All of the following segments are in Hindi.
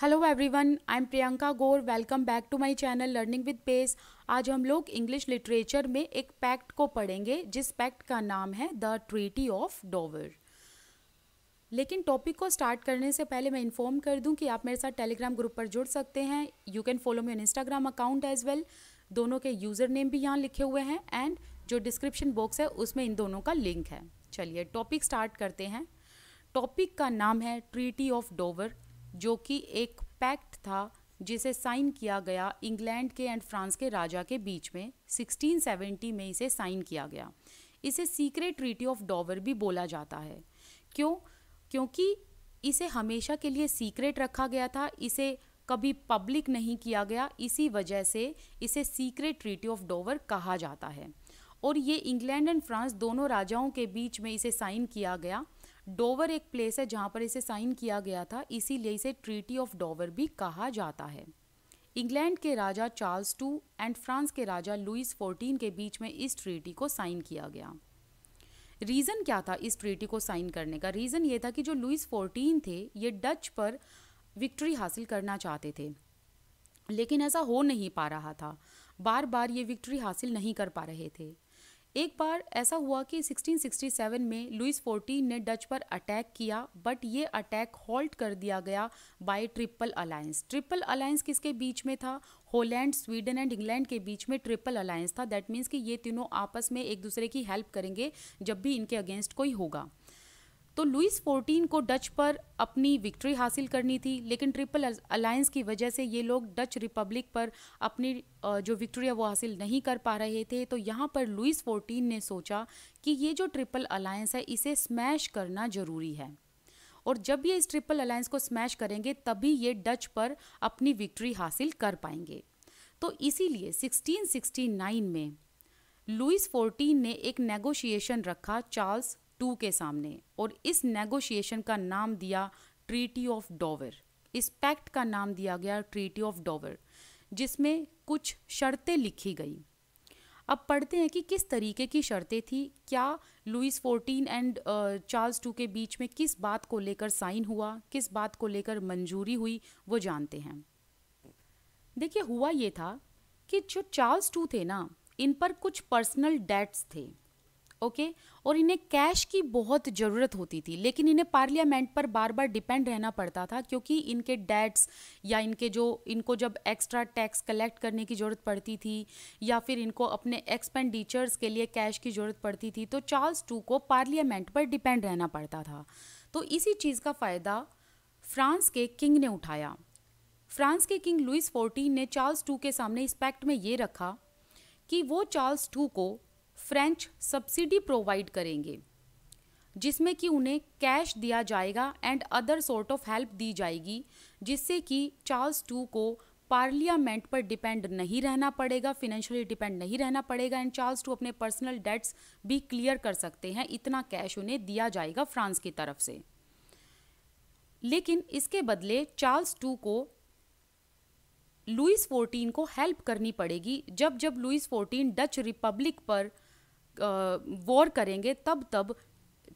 hello everyone I am Priyanka Gaur welcome back to my channel learning with pace आज हम लोग इंग्लिश लिटरेचर में एक पैक्ट को पढ़ेंगे जिस पैक्ट का नाम है द ट्रीटी ऑफ डोवर लेकिन टॉपिक को स्टार्ट करने से पहले मैं इन्फॉर्म कर दूं कि आप मेरे साथ टेलीग्राम ग्रुप पर जुड़ सकते हैं you can follow me on Instagram account as well दोनों के यूज़र नेम भी यहाँ लिखे हुए हैं एंड जो डिस्क्रिप्शन बॉक्स है उसमें इन दोनों का लिंक है चलिए टॉपिक स्टार्ट करते हैं टॉपिक का नाम है ट्रीटी ऑफ डोवर जो कि एक पैक्ट था जिसे साइन किया गया इंग्लैंड के एंड फ्रांस के राजा के बीच में 1670 में इसे साइन किया गया इसे सीक्रेट ट्रीटी ऑफ डॉवर भी बोला जाता है क्यों क्योंकि इसे हमेशा के लिए सीक्रेट रखा गया था इसे कभी पब्लिक नहीं किया गया इसी वजह से इसे सीक्रेट ट्रीटी ऑफ डोवर कहा जाता है और ये इंग्लैंड एंड फ्रांस दोनों राजाओं के बीच में इसे साइन किया गया डोवर एक प्लेस है जहाँ पर इसे साइन किया गया था इसीलिए इसे ट्रीटी ऑफ डोवर भी कहा जाता है इंग्लैंड के राजा चार्ल्स टू एंड फ्रांस के राजा लुइस फोर्टीन के बीच में इस ट्रीटी को साइन किया गया रीज़न क्या था इस ट्रीटी को साइन करने का रीज़न ये था कि जो लुइस फोर्टीन थे ये डच पर विक्ट्री हासिल करना चाहते थे लेकिन ऐसा हो नहीं पा रहा था बार बार ये विक्ट्री हासिल नहीं कर पा रहे थे एक बार ऐसा हुआ कि 1667 में लुइस फोर्टीन ने डच पर अटैक किया बट ये अटैक हॉल्ट कर दिया गया by triple alliance triple alliance किसके बीच में था होलैंड स्वीडन एंड इंग्लैंड के बीच में ट्रिपल अलायंस था दैट मीन्स कि ये तीनों आपस में एक दूसरे की हेल्प करेंगे जब भी इनके अगेंस्ट कोई होगा तो लुइस फोर्टीन को डच पर अपनी विक्ट्री हासिल करनी थी लेकिन ट्रिपल अलायंस की वजह से ये लोग डच रिपब्लिक पर अपनी जो विक्ट्री है वो हासिल नहीं कर पा रहे थे तो यहाँ पर लुइस फोर्टीन ने सोचा कि ये जो ट्रिपल अलायंस है इसे स्मैश करना ज़रूरी है और जब ये इस ट्रिपल अलायंस को स्मैश करेंगे तभी ये डच पर अपनी विक्ट्री हासिल कर पाएंगे तो इसीलिए 1669 में लुइस फोर्टीन ने एक नेगोशिएशन रखा चार्ल्स टू के सामने और इस नेगोशिएशन का नाम दिया ट्रीटी ऑफ डोवर इस पैक्ट का नाम दिया गया ट्रीटी ऑफ डोवर जिसमें कुछ शर्तें लिखी गई अब पढ़ते हैं कि किस तरीके की शर्तें थी क्या Louis fourteen and Charles two के बीच में किस बात को लेकर साइन हुआ किस बात को लेकर मंजूरी हुई वो जानते हैं देखिए हुआ ये था कि जो चार्ल्स टू थे ना इन पर कुछ पर्सनल डेट्स थे ओके और इन्हें कैश की बहुत ज़रूरत होती थी लेकिन इन्हें पार्लियामेंट पर बार बार डिपेंड रहना पड़ता था क्योंकि इनके डेट्स या इनके जो इनको जब एक्स्ट्रा टैक्स कलेक्ट करने की ज़रूरत पड़ती थी या फिर इनको अपने एक्सपेंडिचर्स के लिए कैश की ज़रूरत पड़ती थी तो चार्ल्स टू को पार्लियामेंट पर डिपेंड रहना पड़ता था तो इसी चीज़ का फ़ायदा फ्रांस के किंग ने उठाया फ्रांस के किंग लुइस फोर्टीन ने चार्ल्स टू के सामने इस पैक्ट में ये रखा कि वो चार्ल्स टू को फ्रेंच सब्सिडी प्रोवाइड करेंगे जिसमें कि उन्हें कैश दिया जाएगा and other sort of help दी जाएगी जिससे कि चार्ल्स टू को पार्लियामेंट पर डिपेंड नहीं रहना पड़ेगा फिनेंशियली डिपेंड नहीं रहना पड़ेगा एंड चार्ल्स टू अपने पर्सनल डेट्स भी क्लियर कर सकते हैं इतना कैश उन्हें दिया जाएगा फ्रांस की तरफ से लेकिन इसके बदले चार्ल्स टू को लुइस फोर्टीन को हेल्प करनी पड़ेगी जब जब लुइस फोर्टीन डच रिपब्लिक पर वॉर करेंगे तब तब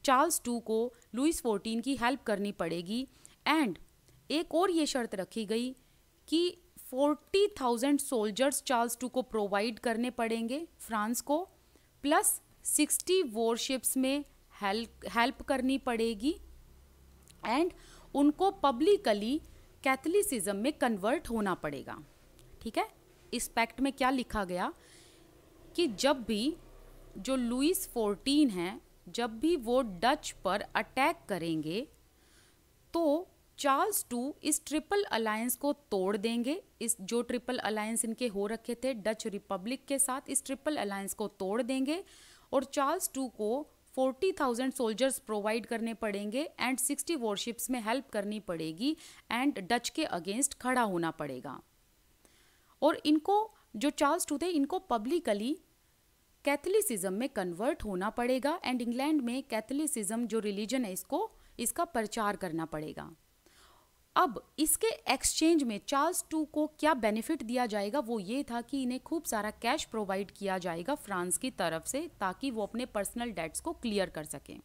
चार्ल्स टू को लुइस फोर्टीन की हेल्प करनी पड़ेगी एंड एक और ये शर्त रखी गई कि forty thousand soldiers Charles two को प्रोवाइड करने पड़ेंगे फ्रांस को प्लस सिक्सटी वॉरशिप्स में हेल्प हेल्प करनी पड़ेगी एंड उनको पब्लिकली कैथलिसिज्म में कन्वर्ट होना पड़ेगा ठीक है इस पैक्ट में क्या लिखा गया कि जब भी जो लुइस फोर्टीन हैं जब भी वो डच पर अटैक करेंगे तो चार्ल्स टू इस ट्रिपल अलायंस को तोड़ देंगे इस जो ट्रिपल अलायंस इनके हो रखे थे डच रिपब्लिक के साथ इस ट्रिपल अलायंस को तोड़ देंगे और चार्ल्स टू को फोर्टी थाउजेंड सोल्जर्स प्रोवाइड करने पड़ेंगे एंड सिक्सटी वॉरशिप्स में हेल्प करनी पड़ेगी एंड डच के अगेंस्ट खड़ा होना पड़ेगा और इनको जो चार्ल्स टू थे इनको पब्लिकली कैथलिसिज्म में कन्वर्ट होना पड़ेगा एंड इंग्लैंड में कैथलिसिज्म जो रिलीजन है इसको इसका प्रचार करना पड़ेगा अब इसके एक्सचेंज में चार्ल्स टू को क्या बेनिफिट दिया जाएगा वो ये था कि इन्हें खूब सारा कैश प्रोवाइड किया जाएगा फ्रांस की तरफ से ताकि वो अपने पर्सनल डेट्स को क्लियर कर सकें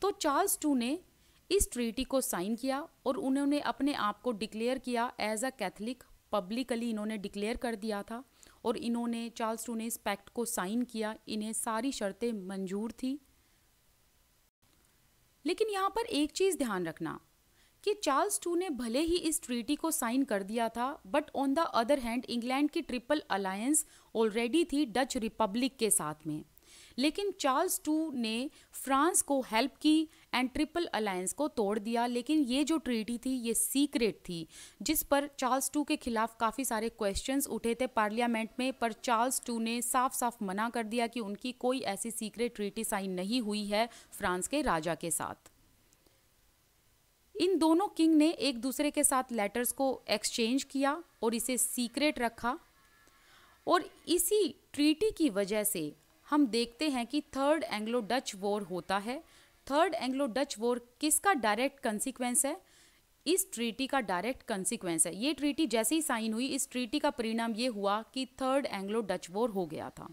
तो चार्ल्स टू ने इस ट्रीटी को साइन किया और उन्होंने अपने आप को डिक्लेयर किया एज अ कैथलिक पब्लिकली इन्होंने डिक्लेयर कर दिया था और इन्होंने चार्ल्स टू ने इस पैक्ट को साइन किया इन्हें सारी शर्तें मंजूर थी लेकिन यहाँ पर एक चीज़ ध्यान रखना कि चार्ल्स टू ने भले ही इस ट्रीटी को साइन कर दिया था but on the other hand England की ट्रिपल अलायंस ऑलरेडी थी डच रिपब्लिक के साथ में लेकिन चार्ल्स टू ने फ्रांस को हेल्प की एंड ट्रिपल अलायंस को तोड़ दिया लेकिन ये जो ट्रीटी थी ये सीक्रेट थी जिस पर चार्ल्स टू के खिलाफ काफ़ी सारे क्वेश्चंस उठे थे पार्लियामेंट में पर चार्ल्स टू ने साफ साफ मना कर दिया कि उनकी कोई ऐसी सीक्रेट ट्रीटी साइन नहीं हुई है फ्रांस के राजा के साथ इन दोनों किंग ने एक दूसरे के साथ लेटर्स को एक्सचेंज किया और इसे सीक्रेट रखा और इसी ट्रीटी की वजह से हम देखते हैं कि थर्ड एंग्लो डच वॉर होता है थर्ड एंग्लो डच वॉर किसका डायरेक्ट कंसिक्वेंस है इस ट्रीटी का डायरेक्ट कंसिक्वेंस है ये ट्रीटी जैसे ही साइन हुई इस ट्रीटी का परिणाम ये हुआ कि थर्ड एंग्लो डच वॉर हो गया था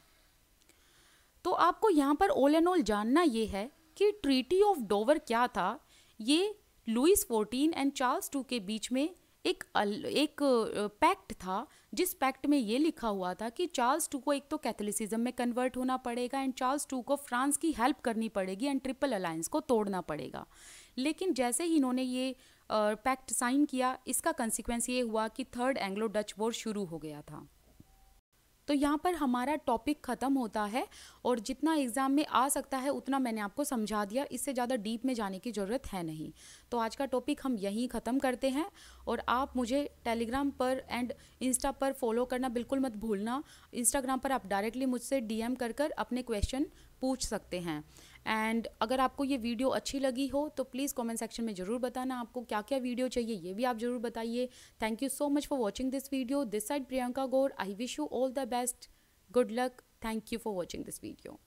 तो आपको यहाँ पर ऑल एंड ऑल जानना ये है कि ट्रीटी ऑफ डोवर क्या था ये Louis fourteen and Charles two के बीच में एक एक पैक्ट था जिस पैक्ट में ये लिखा हुआ था कि चार्ल्स टू को एक तो कैथलिसिज्म में कन्वर्ट होना पड़ेगा एंड चार्ल्स टू को फ्रांस की हेल्प करनी पड़ेगी एंड ट्रिपल अलायंस को तोड़ना पड़ेगा लेकिन जैसे ही इन्होंने ये पैक्ट साइन किया इसका कंसिक्वेंस ये हुआ कि थर्ड एंग्लो डच वॉर शुरू हो गया था तो यहाँ पर हमारा टॉपिक ख़त्म होता है और जितना एग्ज़ाम में आ सकता है उतना मैंने आपको समझा दिया इससे ज़्यादा डीप में जाने की ज़रूरत है नहीं तो आज का टॉपिक हम यहीं ख़त्म करते हैं और आप मुझे टेलीग्राम पर एंड इंस्टा पर फॉलो करना बिल्कुल मत भूलना इंस्टाग्राम पर आप डायरेक्टली मुझसे डी कर कर अपने क्वेश्चन पूछ सकते हैं एंड अगर आपको ये वीडियो अच्छी लगी हो तो प्लीज़ कमेंट सेक्शन में ज़रूर बताना आपको क्या क्या वीडियो चाहिए ये भी आप ज़रूर बताइए thank you so much for watching this video this side Priyanka Gaur I wish you all the best good luck thank you for watching this video